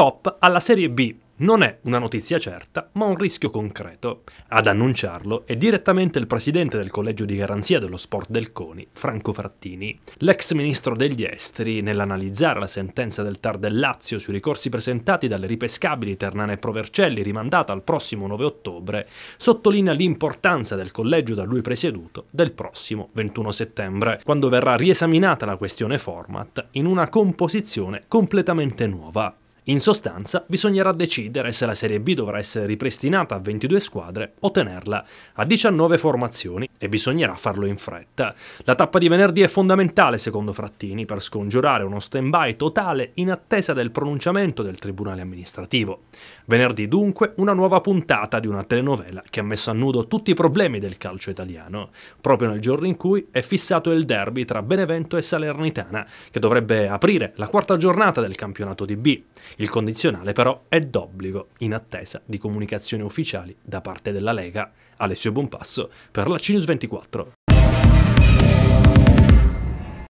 stop alla Serie B non è una notizia certa, ma un rischio concreto. Ad annunciarlo è direttamente il presidente del Collegio di Garanzia dello Sport del CONI, Franco Frattini. L'ex ministro degli Esteri, nell'analizzare la sentenza del TAR del Lazio sui ricorsi presentati dalle ripescabili Ternana e Provercelli rimandata al prossimo 9 ottobre, sottolinea l'importanza del collegio da lui presieduto del prossimo 21 settembre, quando verrà riesaminata la questione format in una composizione completamente nuova. In sostanza, bisognerà decidere se la Serie B dovrà essere ripristinata a 22 squadre o tenerla a 19 formazioni e bisognerà farlo in fretta. La tappa di venerdì è fondamentale, secondo Frattini, per scongiurare uno stand-by totale in attesa del pronunciamento del Tribunale amministrativo. Venerdì dunque una nuova puntata di una telenovela che ha messo a nudo tutti i problemi del calcio italiano, proprio nel giorno in cui è fissato il derby tra Benevento e Salernitana, che dovrebbe aprire la quarta giornata del campionato di B. Il condizionale però è d'obbligo, in attesa di comunicazioni ufficiali da parte della Lega. Alessio Bonpasso per la Cinus 24.